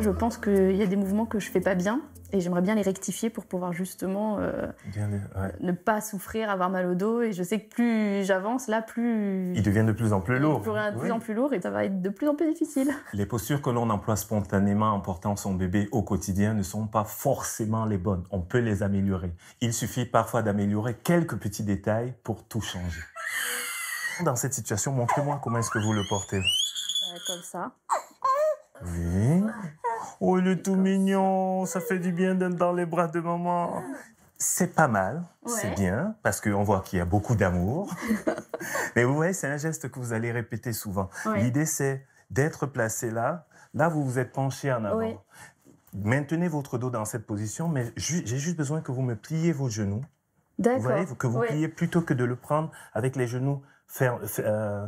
Je pense qu'il y a des mouvements que je fais pas bien et j'aimerais bien les rectifier pour pouvoir justement euh, ne pas souffrir, avoir mal au dos. Et je sais que plus j'avance, là, plus... Il devient de plus en plus devient de plus en plus lourd et ça va être de plus en plus difficile. Les postures que l'on emploie spontanément en portant son bébé au quotidien ne sont pas forcément les bonnes. On peut les améliorer. Il suffit parfois d'améliorer quelques petits détails pour tout changer dans cette situation, montrez-moi comment est-ce que vous le portez. Euh, comme ça. Oui. Oh, il est tout mignon. Ça fait du bien d'être dans les bras de maman. C'est pas mal, c'est bien, parce qu'on voit qu'il y a beaucoup d'amour. Mais vous voyez, c'est un geste que vous allez répéter souvent. L'idée, c'est d'être placé là. Là, vous vous êtes penché en avant. Maintenez votre dos dans cette position, mais j'ai juste besoin que vous me pliez vos genoux vous voyez, que vous pliez plutôt que de le prendre avec les genoux fermés euh,